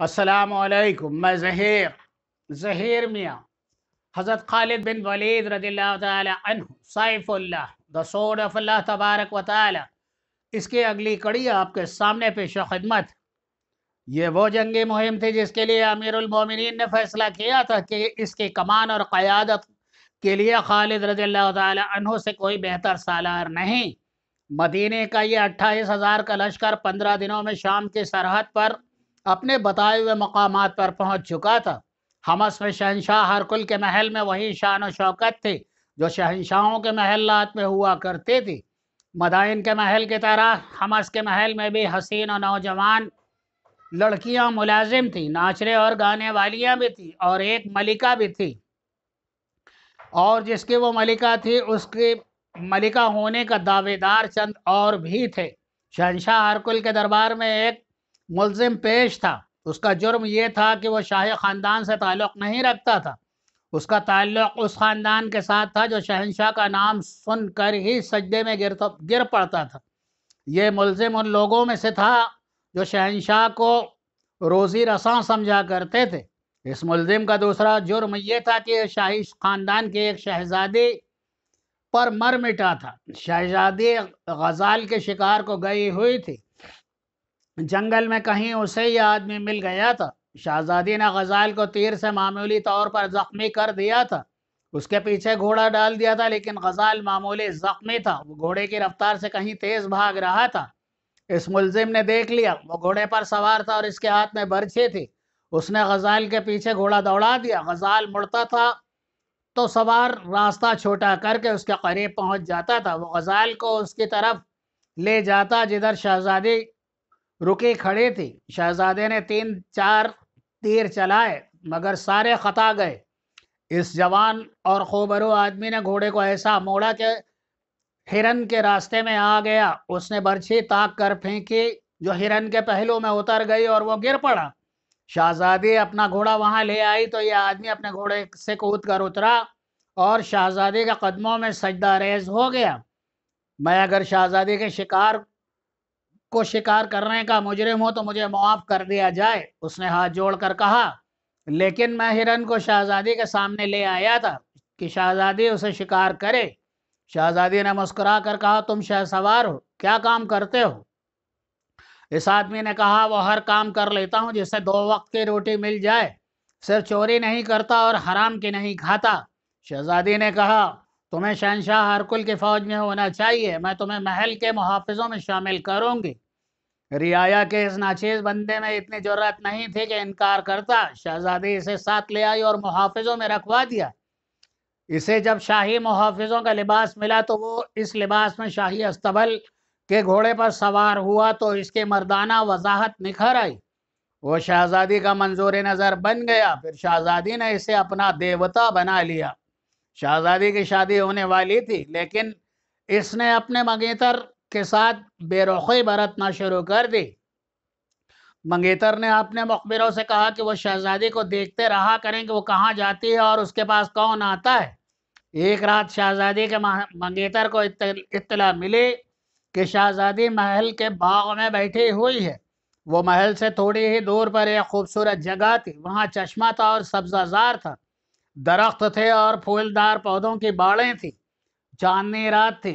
असलम मैं जहीर जहीर मियाँ हज़रत खालिद बिन वलीद रदील्ला तैफ़ुल्ला द ऑफ अल्लाह तबारक व इसकी अगली कड़ी आपके सामने पेश खदमत ये वो जंगी मुहिम थी जिसके लिए अमीरमिन ने फैसला किया था कि इसकी कमान और क़्यादत के लिए खालिद रजील्ला से कोई बेहतर सालार नहीं मदीने का ये अट्ठाईस हज़ार का लश्कर पंद्रह दिनों में शाम की सरहद पर अपने बताए हुए मकाम पर पहुंच चुका था हमस में शहनशाह हरकुल के महल में वही शान शौकत थी जो शहनशाहों के महलात में हुआ करते थे मदाइन के महल की तरह हमस के महल में भी हसीन और नौजवान लड़कियां मुलाजिम थीं नाचने और गाने वालियां भी थीं और एक मलिका भी थी और जिसकी वो मलिका थी उसके मलिका होने का दावेदार चंद और भी थे शहनशाह हरकुल के दरबार में एक मुलजिम पेश था उसका जुर्म यह था कि वह शाही ख़ानदान से ताल्लुक़ नहीं रखता था उसका ताल्लुक़ उस ख़ानदान के साथ था जो शहनशाह का नाम सुन कर ही सजदे में गिर तो, गिर पड़ता था ये मुलजिम उन लोगों में से था जो शहनशाह को रोज़ी रसा समझा करते थे इस मुलजिम का दूसरा जुर्म यह था कि शाही ख़ानदान के एक शहजादी पर मर मिटा था शहजादी गज़ाल के शिकार को गई हुई थी जंगल में कहीं उसे ही आदमी मिल गया था शहजादी ने गजाल को तीर से मामूली तौर पर जख्मी कर दिया था उसके पीछे घोड़ा डाल दिया था लेकिन गजाल मामूली जख्मी था वो घोड़े की रफ्तार से कहीं तेज भाग रहा था इस मुलजिम ने देख लिया वो घोड़े पर सवार था और इसके हाथ में बर्छी थी उसने गजाल के पीछे घोड़ा दौड़ा दिया गजाल मुड़ता था तो सवार रास्ता छोटा करके उसके करीब पहुंच जाता था वो गजाल को उसकी तरफ ले जाता जिधर शहजादी रुके खड़े थे शहजादे ने तीन चार तीर चलाए मगर सारे खता गए इस जवान और खोबरो आदमी ने घोड़े को ऐसा मोड़ा कि हिरन के रास्ते में आ गया उसने बर्छी ताक कर फेंकी जो हिरन के पहलू में उतर गई और वो गिर पड़ा शहजादी अपना घोड़ा वहाँ ले आई तो यह आदमी अपने घोड़े से कूद कर उतरा और शहजादी के कदमों में सजदा रेज हो गया मैं अगर शहजादी के शिकार को शिकार करने का मुजरिम हो तो मुझे मुआफ़ कर दिया जाए उसने हाथ जोड़कर कहा लेकिन मैं हिरन को शहजादी के सामने ले आया था कि शहजादी उसे शिकार करे शहजादी ने मुस्कुरा कर कहा तुम शह सवार हो क्या काम करते हो इस आदमी ने कहा वो हर काम कर लेता हूँ जिससे दो वक्त की रोटी मिल जाए सिर्फ चोरी नहीं करता और हराम की नहीं खाता शहजादी ने कहा तुम्हें शहनशाह हरकुल की फौज में होना चाहिए मैं तुम्हें महल के मुहाफिजों में शामिल करूंगी रियाया के इस नाचेज बंदे में इतनी जरूरत नहीं थी कि इनकार करता शहजादी इसे साथ ले आई और मुहाफिजों में रखवा दिया इसे जब शाही मुहाफिजों का लिबास मिला तो वो इस लिबास में शाही अस्तबल के घोड़े पर सवार हुआ तो इसके मर्दाना वजाहत निखर आई वो शहजादी का मंजूर नज़र बन गया फिर शहजादी ने इसे अपना देवता बना लिया शहजादी की शादी होने वाली थी लेकिन इसने अपने मंगेतर के साथ बेरोखी बरतना शुरू कर दी मंगेतर ने अपने मकबरों से कहा कि वह शहजादी को देखते रहा करें कि वो कहाँ जाती है और उसके पास कौन आता है एक रात शहजादी के मंगेतर को इतला मिली कि शहजादी महल के बाग में बैठी हुई है वो महल से थोड़ी ही दूर पर एक खूबसूरत जगह थी वहाँ चश्मा था और सब्जाजार था दरख्त थे और फूलदार पौधों की बाड़ें थी चांदनी रात थी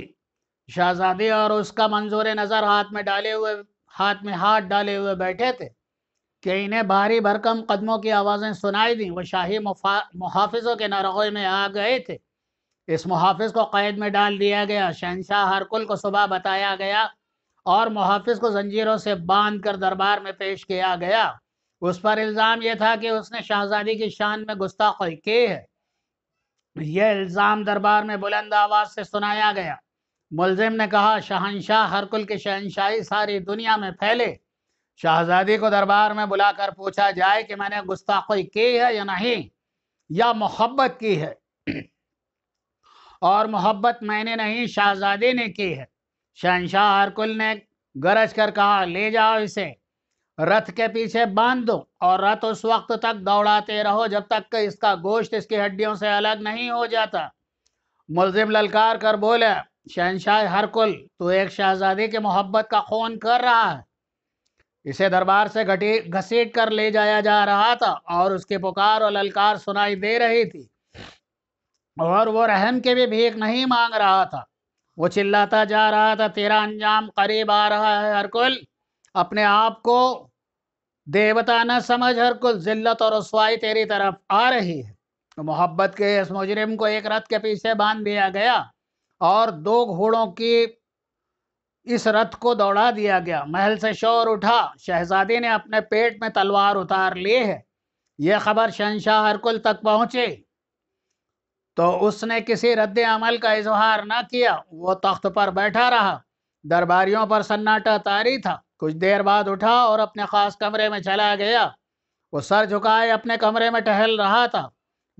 शहजादी और उसका मंजूर नज़र हाथ में डाले हुए हाथ में हाथ डाले हुए बैठे थे कि इन्हें भारी भरकम कदमों की आवाज़ें सुनाई दी वो शाही मुहाफिजों के नरगों में आ गए थे इस मुहाफिज को कैद में डाल दिया गया शहनशाह हरकुल को सुबह बताया गया और मुहाफिज को जंजीरों से बांध कर दरबार में पेश किया गया उस पर इल्ज़ाम यह था कि उसने शहजादी की शान में गुस्ताखी की है यह इल्ज़ाम दरबार में बुलंद आवाज़ से सुनाया गया मुलजिम ने कहा शहनशाह हरकुल की शहनशाही सारी दुनिया में फैले शाहजादी को दरबार में बुलाकर पूछा जाए कि मैंने गुस्ताखी की है या नहीं या मोहब्बत की है और मोहब्बत मैंने नहीं शाहजादी ने की है शहनशाह हरकुल ने गरज कर कहा ले जाओ इसे रथ के पीछे बांध दो और रथ उस वक्त तक दौड़ाते रहो जब तक इसका गोश्त इसकी हड्डियों से अलग नहीं हो जाता मुलजिम ललकार कर बोले शहनशाह हर कुल तो एक शहजादे के मोहब्बत का खून कर रहा है इसे दरबार से घटी घसीट कर ले जाया जा रहा था और उसके पुकार और ललकार सुनाई दे रही थी और वो रहम के भी भीख नहीं मांग रहा था वो चिल्लाता जा रहा था तेरा अंजाम करीब आ रहा है हरकुल अपने आप को देवता न समझ हरकुल जिल्लत और रसवाई तेरी तरफ आ रही है तो मोहब्बत के इस मुजरिम को एक रथ के पीछे बांध दिया गया और दो घोड़ों के इस रथ को दौड़ा दिया गया महल से शोर उठा शहजादे ने अपने पेट में तलवार उतार ली है यह खबर शहनशाह हरकुल तक पहुंचे तो उसने किसी रद्द अमल का इजहार ना किया वो तख्त पर बैठा रहा दरबारियों पर सन्नाटा तारी था कुछ देर बाद उठा और अपने खास कमरे में चला गया वो सर झुकाए अपने कमरे में टहल रहा था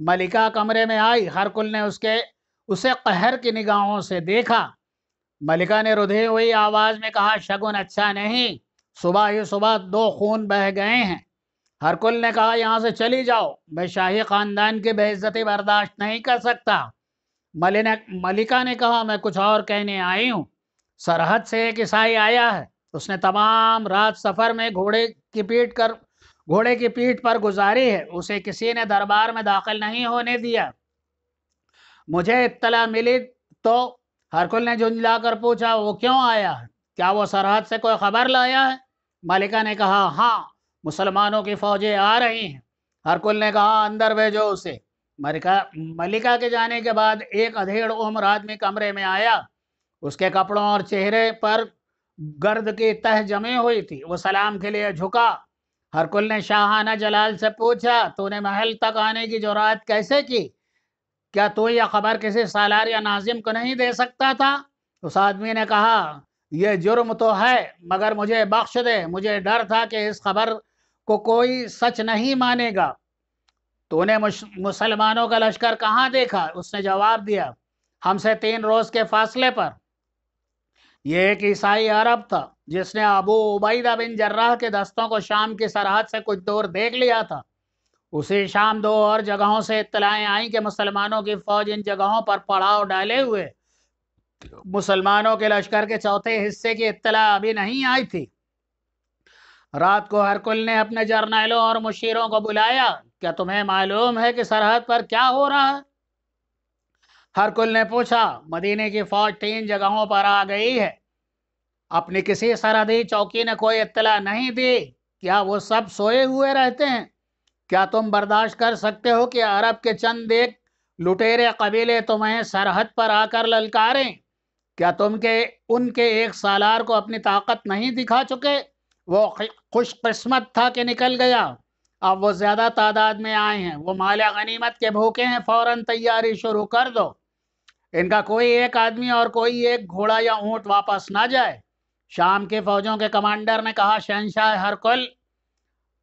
मलिका कमरे में आई हरकुल ने उसके उसे कहर की निगाहों से देखा मलिका ने रुधे हुई आवाज में कहा शगुन अच्छा नहीं सुबह ही सुबह दो खून बह गए हैं हरकुल ने कहा यहाँ से चली जाओ मैं शाही खानदान की बेइज्जती बर्दाश्त नहीं कर सकता मलिना मलिका ने कहा मैं कुछ और कहने आई हूँ सरहद से एक ईसाई आया है उसने तमाम रात सफ़र में घोड़े की पीठ कर घोड़े की पीठ पर गुजारी है उसे किसी ने दरबार में दाखिल नहीं होने दिया मुझे इत्तला मिली तो हरकुल ने झुंझला कर पूछा वो क्यों आया क्या वो सरहद से कोई खबर लाया है मालिका ने कहा हाँ मुसलमानों की फौजें आ रही हैं हरकुल ने कहा अंदर भेजो उसे मलिका मलिका के जाने के बाद एक अधेड़ उम्र आदमी कमरे में आया उसके कपड़ों और चेहरे पर गर्द की तह जमी हुई थी वो सलाम के लिए झुका हरकुल ने शाहाना जलाल से पूछा तूने महल तक आने की जुरात कैसे की क्या तो यह खबर किसी सालार या नाजिम को नहीं दे सकता था उस आदमी ने कहा यह जुर्म तो है मगर मुझे बख्श दे मुझे डर था कि इस खबर को कोई सच नहीं मानेगा तूने मुसलमानों का लश्कर कहाँ देखा उसने जवाब दिया हमसे तीन रोज के फासले पर यह एक ईसाई अरब था जिसने अबू उबैदा बिन जर्राह के दस्तों को शाम की सरहद से कुछ दूर देख लिया था उसी शाम दो और जगहों से इतलाएं आई कि मुसलमानों की फौज इन जगहों पर पड़ाव डाले हुए मुसलमानों के लश्कर के चौथे हिस्से की इतला अभी नहीं आई थी रात को हरकुल ने अपने जर्नैलों और मुशीरों को बुलाया क्या तुम्हें मालूम है कि सरहद पर क्या हो रहा है हरकुल ने पूछा मदीने की फौज तीन जगहों पर आ गई है अपनी किसी सरहदी चौकी ने कोई इतला नहीं दी क्या वो सब सोए हुए रहते हैं क्या तुम बर्दाश्त कर सकते हो कि अरब के चंद एक लुटेरे कबीले तुम्हें सरहद पर आकर ललकारें क्या तुम के उनके एक सालार को अपनी ताकत नहीं दिखा चुके वो खुशकस्मत था कि निकल गया अब वो ज़्यादा तादाद में आए हैं वो माला गनीमत के भूखे हैं फ़ौर तैयारी शुरू कर दो इनका कोई एक आदमी और कोई एक घोड़ा या ऊँट वापस ना जाए शाम के फौजों के कमांडर ने कहा शहनशाह हरकुल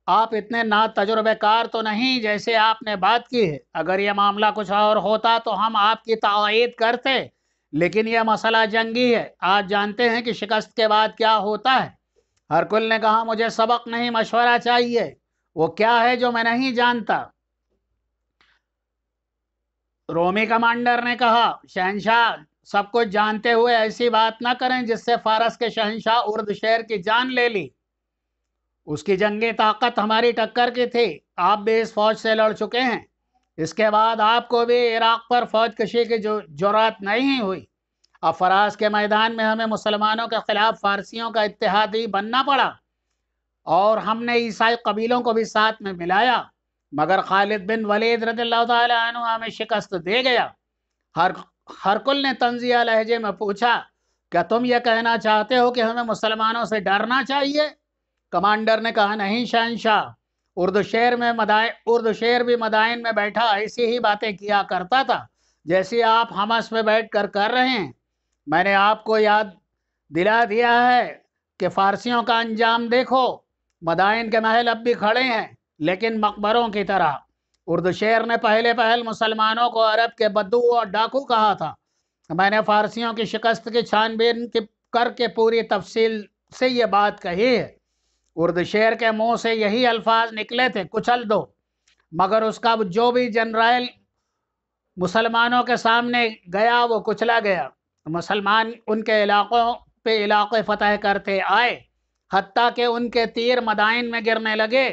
आप इतने ना तजुर्बेकार तो नहीं जैसे आपने बात की है अगर यह मामला कुछ और होता तो हम आपकी तयद करते लेकिन यह मसला जंगी है आप जानते हैं कि शिकस्त के बाद क्या होता है हरकुल ने कहा मुझे सबक नहीं मशवरा चाहिए वो क्या है जो मैं नहीं जानता रोमी कमांडर ने कहा शहनशाह सब कुछ जानते हुए ऐसी बात ना करें जिससे फारस के शहनशाह उर्द शहर की जान ले ली उसकी जंगे ताकत हमारी टक्कर की थी आप भी इस फौज से लड़ चुके हैं इसके बाद आपको भी इराक पर फौज कशी की जो जरूरत नहीं हुई अब फराज के मैदान में हमें मुसलमानों के ख़िलाफ़ फ़ारसियों का इतिहादी बनना पड़ा और हमने ईसाई कबीलों को भी साथ में मिलाया मगर खालिद बिन वलीद रजू हमें शिकस्त दे गया हर हरकुल ने तंजिया लहजे में पूछा क्या तुम यह कहना चाहते हो कि हमें मुसलमानों से डरना चाहिए कमांडर ने कहा नहीं शहनशाह शेर में मदाय शेर भी मदायन में बैठा ऐसी ही बातें किया करता था जैसे आप हमस में बैठ कर कर रहे हैं मैंने आपको याद दिला दिया है कि फारसियों का अंजाम देखो मदायन के महल अब भी खड़े हैं लेकिन मकबरों की तरह शेर ने पहले पहल मुसलमानों को अरब के बद्दू और डाकू कहा था मैंने फारसियों की शिकस्त की छानबीन की करके पूरी तफसील से ये बात कही है उर्द शेर के मुंह से यही अल्फाज निकले थे कुचल दो मगर उसका जो भी जनरल मुसलमानों के सामने गया वो कुचला गया मुसलमान उनके इलाक़ों पे इलाक़े फतह करते आए हती के उनके तीर मदाइन में गिरने लगे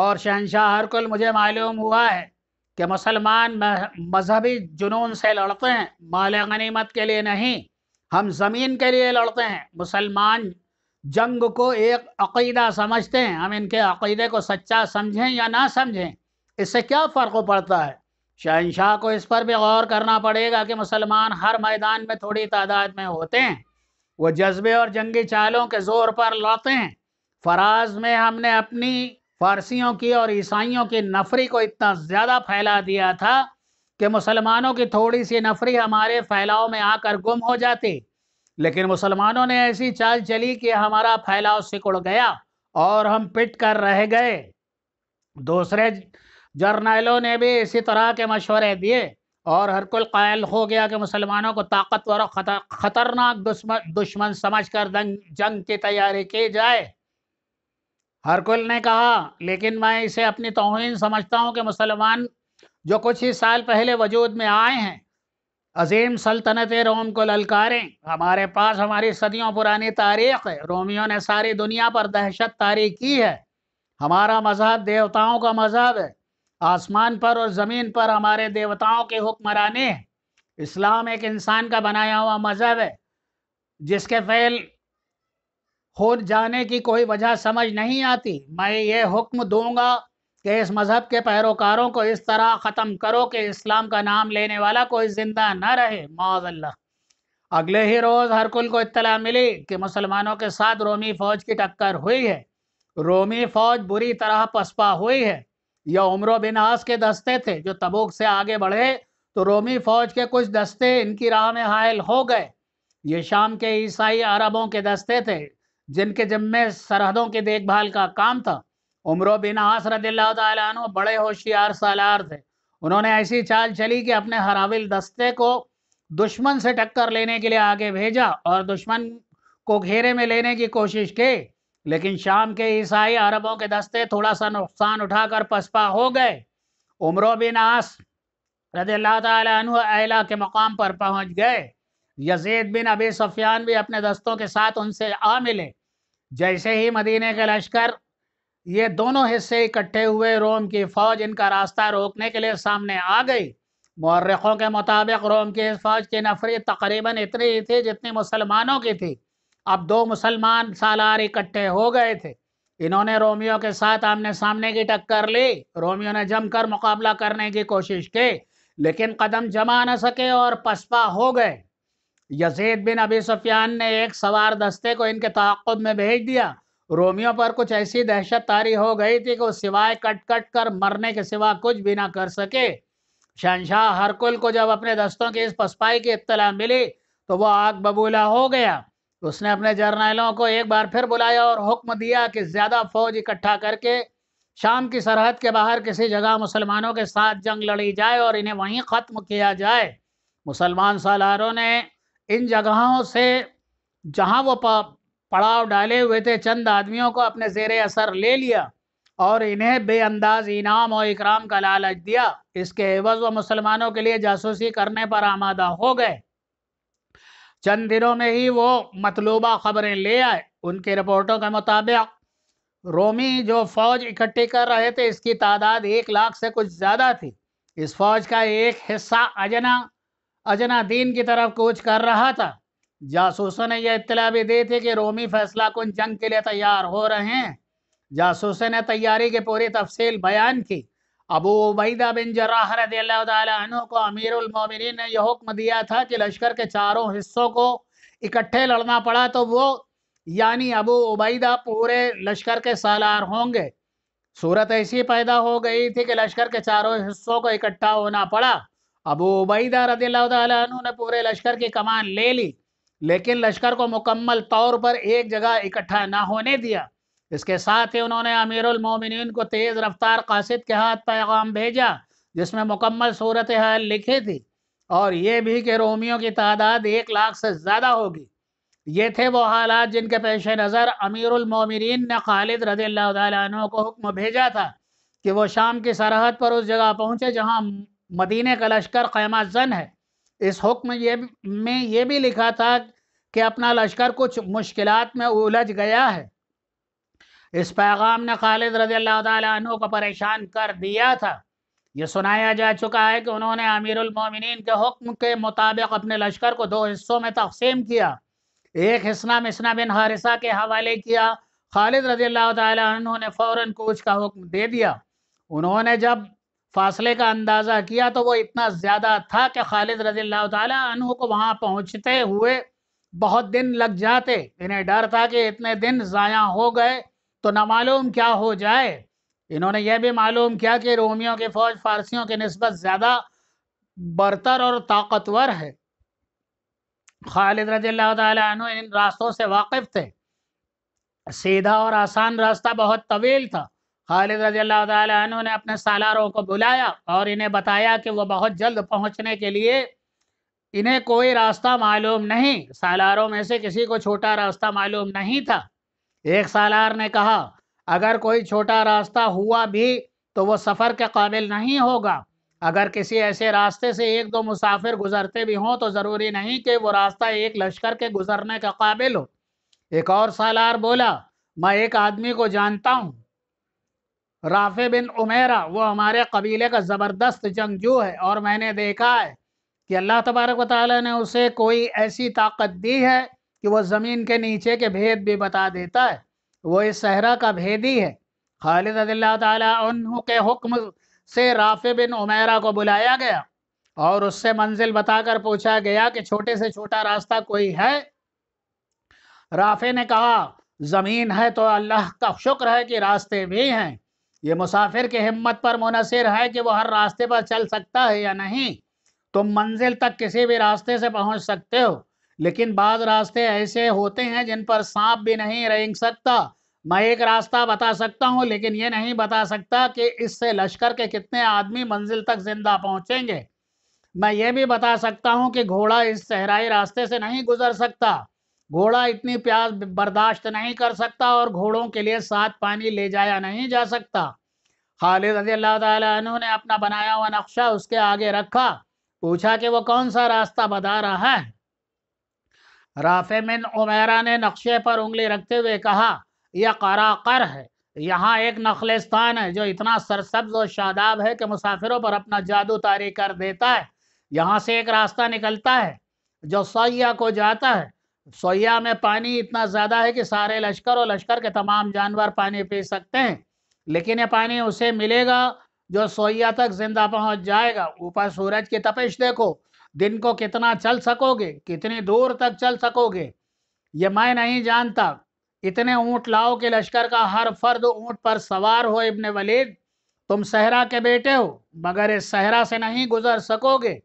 और शहनशाह हरकुल मुझे मालूम हुआ है कि मुसलमान मजहबी जुनून से लड़ते हैं माल गनीमत के लिए नहीं हम ज़मीन के लिए लड़ते हैं मुसलमान जंग को एक अकीदा समझते हैं हम इनके अकीदे को सच्चा समझें या ना समझें इससे क्या फ़र्क पड़ता है शहनशाह को इस पर भी गौर करना पड़ेगा कि मुसलमान हर मैदान में थोड़ी तादाद में होते हैं वो जज्बे और जंगी चालों के ज़ोर पर लौते हैं फराज में हमने अपनी फारसियों की और ईसाइयों की नफरी को इतना ज़्यादा फैला दिया था कि मुसलमानों की थोड़ी सी नफरी हमारे फैलाव में आकर गुम हो जाती लेकिन मुसलमानों ने ऐसी चाल चली कि हमारा फैलाव सिकुड़ गया और हम पिट कर रह गए दूसरे जर्नैलों ने भी इसी तरह के मशवरे दिए और हर कोई कायल हो गया कि मुसलमानों को ताकतवर और ख़तरनाक दुश्मन दुश्मन समझ कर जंग की तैयारी की जाए हरकुल ने कहा लेकिन मैं इसे अपनी तोहन समझता हूँ कि मुसलमान जो कुछ ही साल पहले वजूद में आए हैं अजीम सल्तनत रोम को ललकारें हमारे पास हमारी सदियों पुरानी तारीख है रोमियों ने सारी दुनिया पर दहशत तारी की है हमारा मजहब देवताओं का मजहब है आसमान पर और ज़मीन पर हमारे देवताओं के हुक्मरानी है इस्लाम एक इंसान का बनाया हुआ मजहब है जिसके फैल हो जाने की कोई वजह समझ नहीं आती मैं ये हुक्म दूंगा कि इस मज़हब के पैरोकारों को इस तरह ख़त्म करो कि इस्लाम का नाम लेने वाला कोई ज़िंदा न रहे माजल्ला अगले ही रोज़ हरकुल को इतला मिली कि मुसलमानों के साथ रोमी फ़ौज की टक्कर हुई है रोमी फ़ौज बुरी तरह पसपा हुई है यह उम्र बिन आस के दस्ते थे जो तबूक से आगे बढ़े तो रोमी फ़ौज के कुछ दस्ते इनकी राह में हायल हो गए ये शाम के ईसाई अरबों के दस्ते थे जिनके जिम्मे सरहदों की देखभाल का काम था उम्र बिन आस तु बड़े होशियार सालार थे उन्होंने ऐसी चाल चली कि अपने हराविल दस्ते को दुश्मन से टक्कर लेने के लिए आगे भेजा और दुश्मन को घेरे में लेने की कोशिश की लेकिन शाम के ईसाई अरबों के दस्ते थोड़ा सा नुकसान उठाकर पसपा हो गए उम्र बिन आस रदल्ला के मकाम पर पहुंच गए यजीद बिन अबी सफियान भी अपने दस्तों के साथ उनसे आ मिले जैसे ही मदीने के लश्कर ये दोनों हिस्से इकट्ठे हुए रोम की फौज इनका रास्ता रोकने के लिए सामने आ गई मौरखों के मुताबिक रोम की इस फौज की नफरी तकरीबन इतनी ही थी जितनी मुसलमानों की थी अब दो मुसलमान सालार इकट्ठे हो गए थे इन्होंने रोमियों के साथ आमने सामने की टक्कर ली रोमियो ने जमकर मुकाबला करने की कोशिश की लेकिन कदम जमा न सके और पसपा हो गए यजीद बिन अबी सुफियान ने एक सवार दस्ते को इनके तहक़ुब में भेज दिया रोमियो पर कुछ ऐसी दहशत तारी हो गई थी कि वो सिवाय कट कट कर मरने के सिवा कुछ भी ना कर सके शहनशाह हरकुल को जब अपने दस्तों की इस पसपाई की इत्तला मिली तो वह आग बबूला हो गया उसने अपने जर्नैलों को एक बार फिर बुलाया और हुक्म दिया कि ज़्यादा फौज इकट्ठा करके शाम की सरहद के बाहर किसी जगह मुसलमानों के साथ जंग लड़ी जाए और इन्हें वहीं ख़त्म किया जाए मुसलमान सालारों ने इन जगहों से जहां वो पड़ाव डाले हुए थे चंद आदमियों को अपने जेर असर ले लिया और इन्हें बेअंदाज इनाम और इकराम का लालच दिया इसके एवज व मुसलमानों के लिए जासूसी करने पर आमादा हो गए चंद दिनों में ही वो मतलूबा खबरें ले आए उनके रिपोर्टों के मुताबिक रोमी जो फौज इकट्ठी कर रहे थे इसकी तादाद एक लाख से कुछ ज़्यादा थी इस फौज का एक हिस्सा अजना अजना दीन की तरफ कूच कर रहा था जासूसों ने यह इतला भी दी थी कि रोमी फैसला कुन जंग के लिए तैयार हो रहे हैं जासूसों ने तैयारी की पूरी तफसील बयान की अबू उबैदा बिन जराह रदी अल्लाह को अमीरमिन ने यह हुक्म दिया था कि लश्कर के चारों हिस्सों को इकट्ठे लड़ना पड़ा तो वो यानी अबू उबैदा पूरे लश्कर के सालार होंगे सूरत ऐसी पैदा हो गई थी कि लश्कर के चारों हिस्सों को इकट्ठा होना पड़ा अबू उबैदा रदी अल्लाह ने पूरे लश्कर की कमान ले ली लेकिन लश्कर को मुकम्मल तौर पर एक जगह इकट्ठा ना होने दिया इसके साथ ही उन्होंने अमीरुल को तेज़ रफ्तार कासिद के हाथ पैगाम भेजा जिसमें मुकम्मल सूरत हाल लिखी थी और ये भी कि रोमियों की तादाद एक लाख से ज़्यादा होगी ये थे वो हालात जिनके पेश नज़र अमीरमिन ने खालिद रजील तु को हुक्म भेजा था कि वो शाम की सरहद पर उस जगह पहुँचे जहाँ मदीने का लश्कर खैमा जन है इस हुक्म ये में ये भी लिखा था कि अपना लश्कर कुछ मुश्किल में उलझ गया है इस पैगाम ने खालिद रजी अल्लाह तु को परेशान कर दिया था ये सुनाया जा चुका है कि उन्होंने अमीरमिन के हुक्म के मुताबिक अपने लश्कर को दो हिस्सों में तकसीम किया एक हिस्सा मिसना बिन हारिसा के हवाले किया खालिद रजी अल्लाह तु ने फ़ौर कूच का हुक्म दे दिया उन्होंने जब फासले का अंदाज़ा किया तो वो इतना ज़्यादा था कि खालिद रजी अल्लाह को वहाँ पहुँचते हुए बहुत दिन लग जाते इन्हें डर था कि इतने दिन ज़ाया हो गए तो ना मालूम क्या हो जाए इन्होंने यह भी मालूम किया कि रोमियों की फ़ौज फारसियों के नस्बत ज़्यादा बरतर और ताकतवर है खालिद रजी इन रास्तों से वाकिफ़ थे सीधा और आसान रास्ता बहुत तवील था खालिद रजी अल्लाह ने अपने सालारों को बुलाया और इन्हें बताया कि वह बहुत जल्द पहुँचने के लिए इन्हें कोई रास्ता मालूम नहीं सालारों में से किसी को छोटा रास्ता मालूम नहीं था एक सालार ने कहा अगर कोई छोटा रास्ता हुआ भी तो वह सफ़र के काबिल नहीं होगा अगर किसी ऐसे रास्ते से एक दो मुसाफिर गुजरते भी हों तो ज़रूरी नहीं कि वो रास्ता एक लश्कर के गुजरने के काबिल हो एक और सालार बोला मैं एक आदमी को जानता हूँ राफे बिन उमेरा वो हमारे कबीले का ज़बरदस्त जंगजू है और मैंने देखा है कि अल्लाह तबारक वाली ने उसे कोई ऐसी ताकत दी है कि वह ज़मीन के नीचे के भेद भी बता देता है वो इस सहरा का भेद ही है खालिद रदील्ला के हुक्म से राफे बिन उमेरा को बुलाया गया और उससे मंजिल बताकर पूछा गया कि छोटे से छोटा रास्ता कोई है राफे ने कहा ज़मीन है तो अल्लाह का शुक्र है कि रास्ते भी हैं ये मुसाफिर की हिम्मत पर मुनसर है कि वो हर रास्ते पर चल सकता है या नहीं तुम मंजिल तक किसी भी रास्ते से पहुंच सकते हो लेकिन बाद रास्ते ऐसे होते हैं जिन पर सांप भी नहीं रेंग सकता मैं एक रास्ता बता सकता हूं लेकिन ये नहीं बता सकता कि इससे लश्कर के कितने आदमी मंजिल तक जिंदा पहुंचेंगे मैं ये भी बता सकता हूं कि घोड़ा इस सहराई रास्ते से नहीं गुजर सकता घोड़ा इतनी प्यास बर्दाश्त नहीं कर सकता और घोड़ों के लिए साथ पानी ले जाया नहीं जा सकता खालिद रजी अल्लाह तु ने अपना बनाया हुआ नक्शा उसके आगे रखा पूछा कि वो कौन सा रास्ता बता रहा है राफे मिन उमेरा ने नक्शे पर उंगली रखते हुए कहा यह कराकर है यहाँ एक नखलिस्तान है जो इतना सरसब्ज और शादाब है कि मुसाफिरों पर अपना जादू तारी कर देता है यहाँ से एक रास्ता निकलता है जो सैया को जाता है सोया में पानी इतना ज़्यादा है कि सारे लश्कर और लश्कर के तमाम जानवर पानी पी सकते हैं लेकिन ये पानी उसे मिलेगा जो सोया तक जिंदा पहुंच जाएगा ऊपर सूरज की तपिश देखो दिन को कितना चल सकोगे कितनी दूर तक चल सकोगे ये मैं नहीं जानता इतने ऊँट लाओ कि लश्कर का हर फर्द ऊँट पर सवार हो इब्ने वलीद तुम सहरा के बेटे हो मगर इस सहरा से नहीं गुजर सकोगे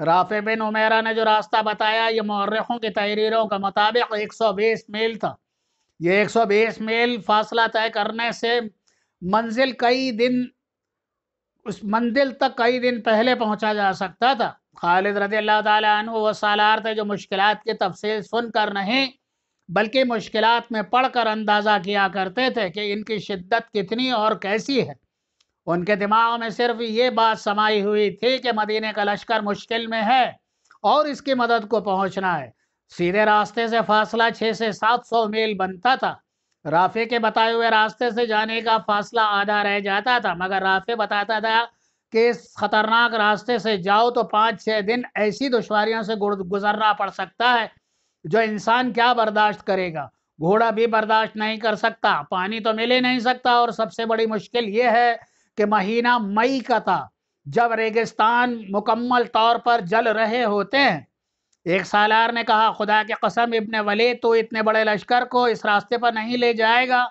राफे बिन उमेरा ने जो रास्ता बताया ये मौरखों की तहरीरों के मुताबिक 120 मील था ये 120 मील फासला तय करने से मंजिल कई दिन उस मंजिल तक कई दिन पहले पहुंचा जा सकता था खालिद रदी अल्लाह तु व सालार थे जो मुश्किल की तफसील सुनकर नहीं बल्कि मुश्किल में पढ़ कर अंदाज़ा किया करते थे कि इनकी शिद्दत कितनी और कैसी है उनके दिमाग में सिर्फ ये बात समाई हुई थी कि मदीने का लश्कर मुश्किल में है और इसकी मदद को पहुंचना है सीधे रास्ते से फासला छः से सात सौ मील बनता था राफे के बताए हुए रास्ते से जाने का फासला आधा रह जाता था मगर राफे बताता था कि इस खतरनाक रास्ते से जाओ तो पाँच छः दिन ऐसी दुशारियों से गुजरना पड़ सकता है जो इंसान क्या बर्दाश्त करेगा घोड़ा भी बर्दाश्त नहीं कर सकता पानी तो मिल ही नहीं सकता और सबसे बड़ी मुश्किल ये है कि महीना मई का था जब रेगिस्तान मुकम्मल तौर पर जल रहे होते हैं एक सालार ने कहा खुदा के कसम इब्ने वले तो इतने बड़े लश्कर को इस रास्ते पर नहीं ले जाएगा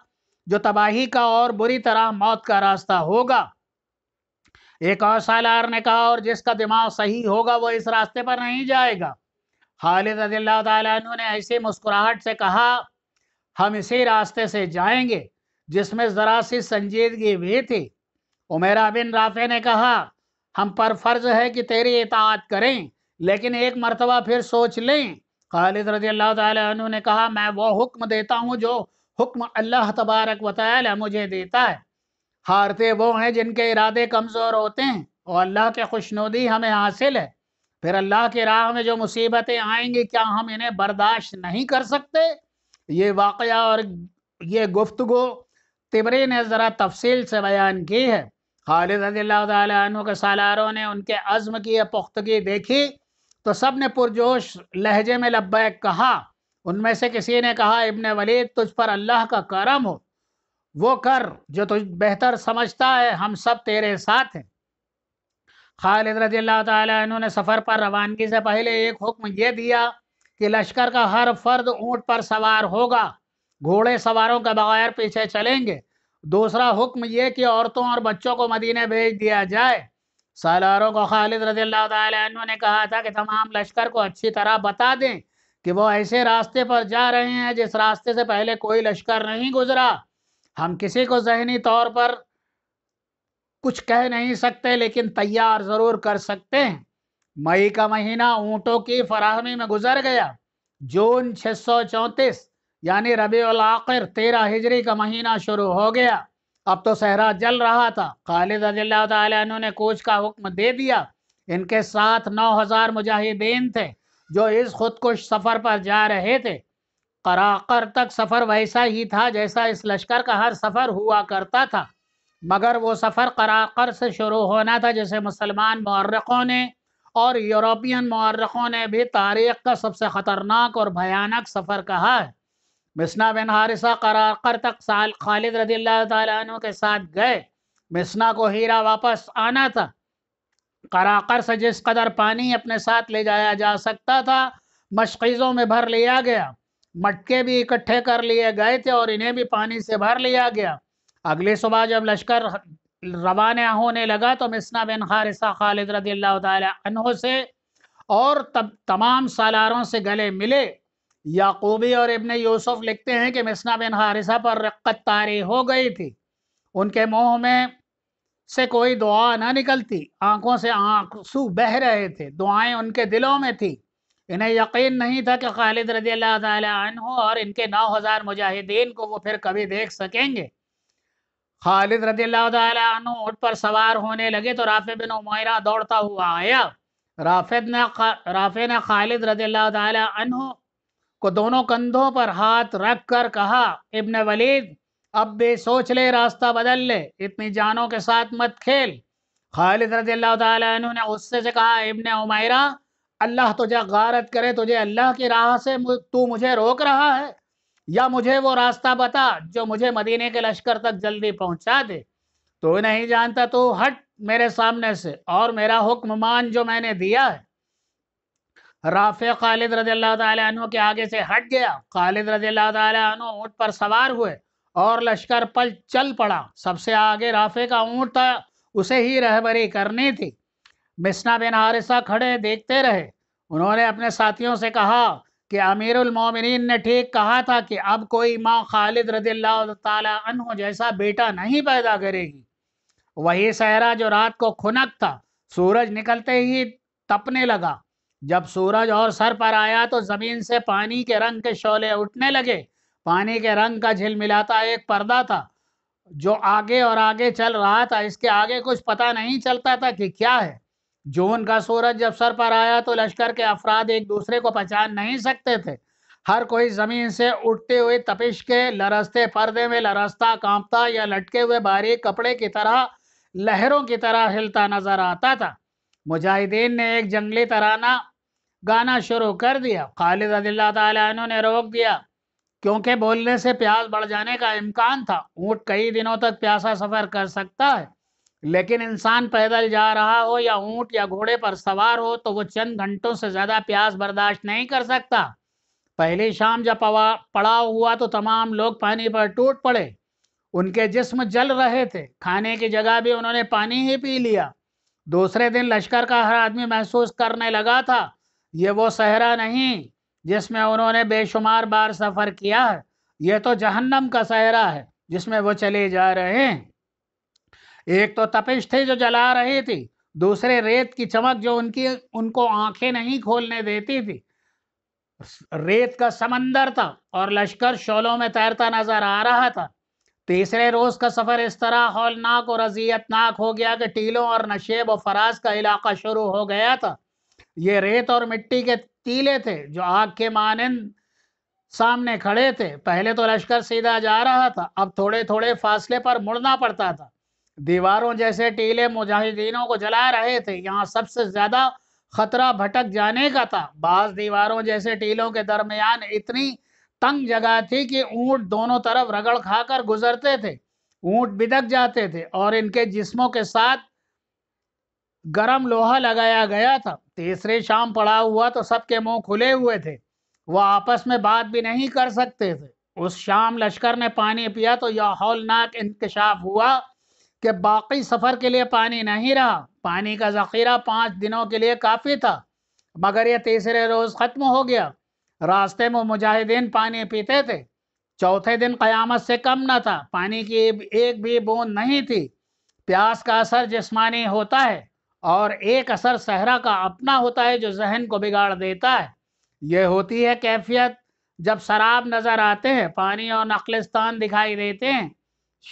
जो तबाही का और बुरी तरह मौत का रास्ता होगा एक और सालार ने कहा और जिसका दिमाग सही होगा वो इस रास्ते पर नहीं जाएगा खालिद रजील्ला तु ने ऐसी मुस्कुराहट से कहा हम इसी रास्ते से जाएंगे जिसमें ज़रा सी संजीदगी भी थी उमेरा बिन राफे ने कहा हम पर फर्ज है कि तेरी इतात करें लेकिन एक मरतबा फिर सोच लें खालिद रजी अल्लाह तु ने कहा मैं वो हुक्म देता हूँ जो हुक्म अल्लाह तबारक वाल मुझे देता है हारते वो हैं जिनके इरादे कमज़ोर होते हैं और अल्लाह के खुशनुदी हमें हासिल है फिर अल्लाह के राह में जो मुसीबतें आएंगी क्या हम इन्हें बर्दाश्त नहीं कर सकते ये वाक़ और ये गुफ्तगो तिबरी ने ज़रा तफसील से बयान की है खालिद रजील्ला के सालारों ने उनके अज़म की या पुख्तगी देखी तो सब ने पुरजोश लहजे में लब्बैक कहा उनमें से किसी ने कहा इबन वलीद तुझ पर अल्लाह का करम हो वो कर जो तुझ बेहतर समझता है हम सब तेरे साथ हैं खालिद रजील्ला ने सफ़र पर रवानगी से पहले एक हुक्म यह दिया कि लश्कर का हर फर्द ऊँट पर सवार होगा घोड़े सवारों के बगैर पीछे चलेंगे दूसरा हुक्म यह कि औरतों और बच्चों को मदीने भेज दिया जाए सालारों को खालिद रजी अल्लाह ने कहा था कि तमाम लश्कर को अच्छी तरह बता दें कि वो ऐसे रास्ते पर जा रहे हैं जिस रास्ते से पहले कोई लश्कर नहीं गुजरा हम किसी को जहनी तौर पर कुछ कह नहीं सकते लेकिन तैयार ज़रूर कर सकते हैं मई का महीना ऊँटों की फराहमी में गुजर गया जून छः सौ चौंतीस यानी रबी आखिर तेरह हिजरी का महीना शुरू हो गया अब तो सहरा जल रहा था खालिद रजील्ला ने कोच का हुक्म दे दिया इनके साथ नौ हज़ार मुजाहिदीन थे जो इस खुदकुश सफ़र पर जा रहे थे कराकर तक सफ़र वैसा ही था जैसा इस लश्कर का हर सफ़र हुआ करता था मगर वो सफ़र कराकर से शुरू होना था जैसे मुसलमान मर्रखों ने और यूरोपियन मर्रखों ने भी तारीख का सबसे ख़तरनाक और भयानक सफ़र कहा है मिसना बिन हारिसा करार कर तक साल खालिद रदी अल्लाह के साथ गए मिसना को हीरा वापस आना था कराकर से जिस कदर पानी अपने साथ ले जाया जा सकता था मशीज़ों में भर लिया गया मटके भी इकट्ठे कर लिए गए थे और इन्हें भी पानी से भर लिया गया अगली सुबह जब लश्कर रवाना होने लगा तो मिसना बिन हारिसा खालिद रदी अल्लाह से और तब तमाम सालारों से गले मिले याकूबी और इबन यूसुफ लिखते हैं कि मिसना बिन हारिसा पर रक्कत तारी हो गई थी उनके मुंह में से कोई दुआ ना निकलती आंखों से आंसू बह रहे थे दुआएं उनके दिलों में थी इन्हें यकीन नहीं था कि खालिद रजी अल्लाह और इनके नौ हज़ार मुजाहिदीन को वो फिर कभी देख सकेंगे खालिद रजी अल्लाह तु ऊँट पर सवार होने लगे तो राफे बिन उमायरा दौड़ता हुआ आया राफे ने राफे ने खालिद रजी अल्लाह तु को दोनों कंधों पर हाथ रख कर कहा इब्न वलीद अब भी सोच ले रास्ता बदल ले इतनी जानों के साथ मत खेल खालिद रजी अल्लाह ने उससे से कहा इब्न उमायरा अल्लाह तुझे गारत करे तुझे अल्लाह की राह से तू मुझे रोक रहा है या मुझे वो रास्ता बता जो मुझे मदीने के लश्कर तक जल्दी पहुंचा दे तो नहीं जानता तू हट मेरे सामने से और मेरा हुक्म मान जो मैंने दिया है राफे खालिद रजी अल्लाह के आगे से हट गया खालिद रजी अल्लाह ऊँट पर सवार हुए और लश्कर पल चल पड़ा सबसे आगे राफे का ऊँट था उसे ही रहबरी करनी थी मिसना बिन हारिसा खड़े देखते रहे उन्होंने अपने साथियों से कहा कि अमीरुल मोमिनीन ने ठीक कहा था कि अब कोई माँ खालिद रदी तु जैसा बेटा नहीं पैदा करेगी वही सहरा जो रात को खुनक था सूरज निकलते ही तपने लगा जब सूरज और सर पर आया तो जमीन से पानी के रंग के शोले उठने लगे पानी के रंग का झिलमिलाता एक पर्दा था जो आगे और आगे चल रहा था इसके आगे कुछ पता नहीं चलता था कि क्या है जून का सूरज जब सर पर आया तो लश्कर के अफराद एक दूसरे को पहचान नहीं सकते थे हर कोई जमीन से उठते हुए तपिश के लरसते पर्दे में लरसता कांपता या लटके हुए बारीक कपड़े की तरह लहरों की तरह हिलता नजर आता था मुजाहिदीन ने एक जंगली तराना गाना शुरू कर दिया खालिद रजील्ला तु ने रोक दिया क्योंकि बोलने से प्यास बढ़ जाने का इम्कान था ऊँट कई दिनों तक प्यासा सफ़र कर सकता है लेकिन इंसान पैदल जा रहा हो या ऊँट या घोड़े पर सवार हो तो वो चंद घंटों से ज़्यादा प्यास बर्दाश्त नहीं कर सकता पहली शाम जब पवा पड़ाव हुआ तो तमाम लोग पानी पर टूट पड़े उनके जिस्म जल रहे थे खाने की जगह भी उन्होंने पानी ही पी लिया दूसरे दिन लश्कर का हर आदमी महसूस करने लगा था ये वो सहरा नहीं जिसमें उन्होंने बेशुमार बार सफ़र किया है ये तो जहन्नम का सहरा है जिसमें वो चले जा रहे हैं एक तो तपिश थी जो जला रही थी दूसरे रेत की चमक जो उनकी उनको आंखें नहीं खोलने देती थी रेत का समंदर था और लश्कर शोलों में तैरता नजर आ रहा था तीसरे रोज का सफर इस तरह हौलनाक और अजियतनाक हो गया कि टीलों और नशेब और फराज का इलाका शुरू हो गया था ये रेत और मिट्टी के तीले थे जो आग के मानंद सामने खड़े थे पहले तो लश्कर सीधा जा रहा था अब थोड़े थोड़े फासले पर मुड़ना पड़ता था दीवारों जैसे टीले मुजाहिदीनों को जला रहे थे यहाँ सबसे ज्यादा खतरा भटक जाने का था बाज दीवारों जैसे टीलों के दरमियान इतनी तंग जगह थी कि ऊंट दोनों तरफ रगड़ खाकर गुजरते थे ऊंट बिदक जाते थे और इनके जिस्मों के साथ गरम लोहा लगाया गया था तीसरी शाम पड़ा हुआ तो सबके मुंह खुले हुए थे वह आपस में बात भी नहीं कर सकते थे उस शाम लश्कर ने पानी पिया तो यह हौलनाक इंकशाफ हुआ कि बाकी सफ़र के लिए पानी नहीं रहा पानी का ज़ख़ीरा पाँच दिनों के लिए काफ़ी था मगर यह तीसरे रोज़ ख़त्म हो गया रास्ते में मुजाहिदीन पानी पीते थे चौथे दिन क़यामत से कम न था पानी की एक भी बूंद नहीं थी प्यास का असर जिस्मानी होता है और एक असर सहरा का अपना होता है जो जहन को बिगाड़ देता है यह होती है कैफियत जब शराब नज़र आते हैं पानी और नखलिस्तान दिखाई देते हैं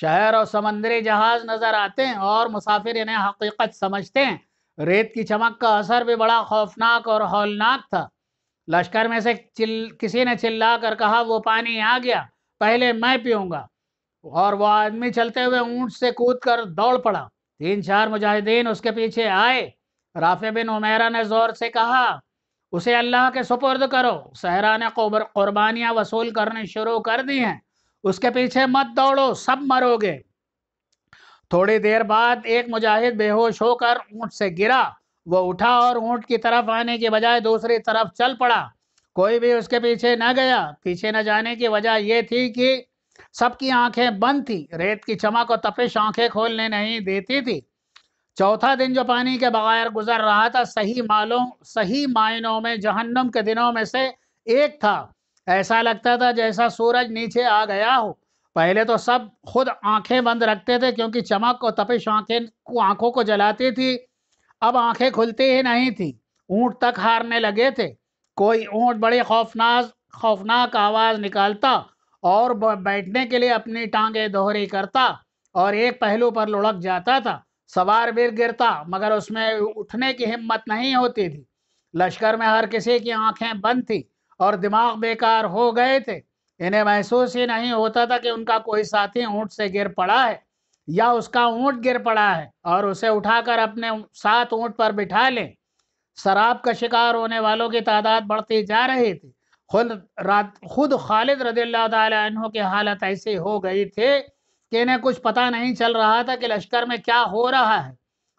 शहर और समंदरी जहाज नज़र आते हैं और मुसाफिर इन्हें हकीकत समझते हैं रेत की चमक का असर भी बड़ा खौफनाक और हौलनाक था लश्कर में से चिल किसी ने चिल्ला कर कहा वो पानी आ गया पहले मैं पीऊँगा और वह आदमी चलते हुए ऊँट से कूद कर दौड़ पड़ा तीन चार मुजाहिदीन उसके पीछे आए राफे बिन उमेरा ने ज़ोर से कहा उसे अल्लाह के सुपुर्द करो सहरा ने कुर्बानियाँ वसूल करने शुरू कर दी हैं उसके पीछे मत दौड़ो सब मरोगे थोड़ी देर बाद एक मुजाहिद बेहोश होकर ऊँट से गिरा वो उठा और ऊँट की तरफ आने के बजाय दूसरी तरफ चल पड़ा कोई भी उसके पीछे न गया पीछे न जाने की वजह यह थी कि सबकी आंखें बंद थी रेत की चमक और तपिश आंखें खोलने नहीं देती थी चौथा दिन जो पानी के बगैर गुजर रहा था सही मालूम सही मायनों में जहन्नम के दिनों में से एक था ऐसा लगता था जैसा सूरज नीचे आ गया हो पहले तो सब खुद आंखें बंद रखते थे क्योंकि चमक और तपिश आंखें को आंखों को जलाती थी अब आंखें खुलती ही नहीं थी ऊँट तक हारने लगे थे कोई ऊँट बड़ी खौफनाक खौफनाक आवाज़ निकालता और बैठने के लिए अपनी टांगे दोहरी करता और एक पहलू पर लुढ़क जाता था सवार भी गिरता मगर उसमें उठने की हिम्मत नहीं होती थी लश्कर में हर किसी की आंखें बंद थी और दिमाग बेकार हो गए थे इन्हें महसूस ही नहीं होता था कि उनका कोई साथी ऊँट से गिर पड़ा है या उसका ऊँट गिर पड़ा है और उसे उठाकर अपने साथ ऊँट पर बिठा लें शराब का शिकार होने वालों की तादाद बढ़ती जा रही थी खुद रात खुद खालिद रदील्ला तहों की हालत ऐसे हो गई थे कि इन्हें कुछ पता नहीं चल रहा था कि लश्कर में क्या हो रहा है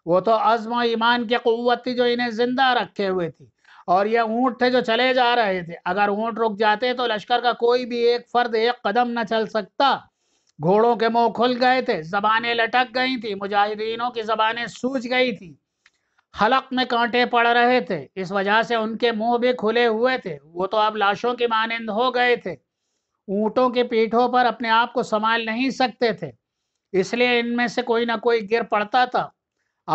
वो तो अज़म ईमान की क़वत थी जो इन्हें ज़िंदा रखे हुए थी और ये ऊँट थे जो चले जा रहे थे अगर ऊँट रुक जाते तो लश्कर का कोई भी एक फ़र्द एक कदम न चल सकता घोड़ों के मुँह खुल गए थे जबानें लटक गई थी मुजाहिदीनों की जबानें सूझ गई थी हलक में कांटे पड़ रहे थे इस वजह से उनके मुंह भी खुले हुए थे वो तो अब लाशों के मानंद हो गए थे ऊँटों के पीठों पर अपने आप को संभाल नहीं सकते थे इसलिए इनमें से कोई ना कोई गिर पड़ता था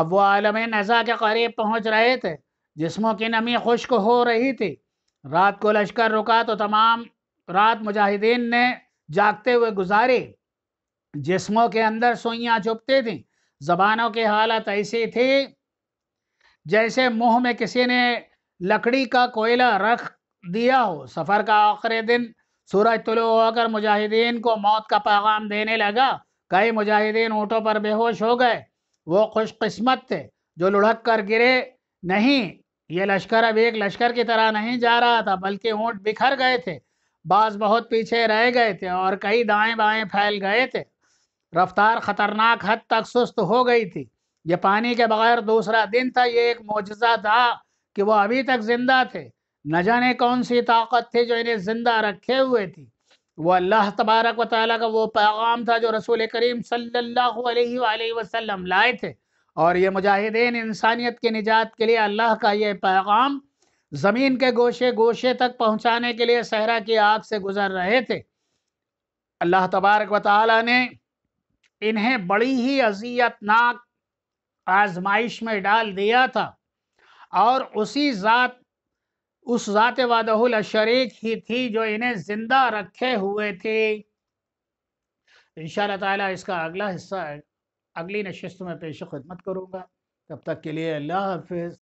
अब वो आलम नज़ा के करीब पहुंच रहे थे जिसमों की नमी खुश्क हो रही थी रात को लश्कर रुका तो तमाम रात मुजाहिदीन ने जागते हुए गुजारी जिसमों के अंदर सुइयाँ चुपती थीं जबानों की हालत ऐसी थी जैसे मुंह में किसी ने लकड़ी का कोयला रख दिया हो सफ़र का आखिरी दिन सूरज तुलो होकर मुजाहिदीन को मौत का पैगाम देने लगा कई मुजाहिदीन ऊँटों पर बेहोश हो गए वो खुशकस्मत थे जो लुढ़क कर गिरे नहीं ये लश्कर अब एक लश्कर की तरह नहीं जा रहा था बल्कि ऊँट बिखर गए थे बाज बहुत पीछे रह गए थे और कई दाएं बाएं फैल गए थे रफ्तार खतरनाक हद तक सुस्त हो गई थी ये पानी के बगैर दूसरा दिन था ये एक मुजजा था कि वो अभी तक जिंदा थे न जाने कौन सी ताकत थी जो इन्हें जिंदा रखे हुए थी वो अल्लाह तबारक व ताली का वो पैगाम था जो रसूल करीम सल्लल्लाहु अलैहि वसल्लम लाए थे और ये मुजाहिदीन इंसानियत के निजात के लिए अल्लाह का ये पैगाम ज़मीन के गोशे गोशे तक पहुँचाने के लिए सहरा की आग से गुजर रहे थे अल्लाह तबारक व ताली ने इन्हें बड़ी ही अजियतनाक आजमाइश में डाल दिया था और उसी ज़ात उस ज़ात वादहुल शरीक ही थी जो इन्हें ज़िंदा रखे हुए थे इन ताला इसका अगला हिस्सा अगली नशस्त में पेश खदमत करूँगा तब तक के लिए अल्लाह हाफिज़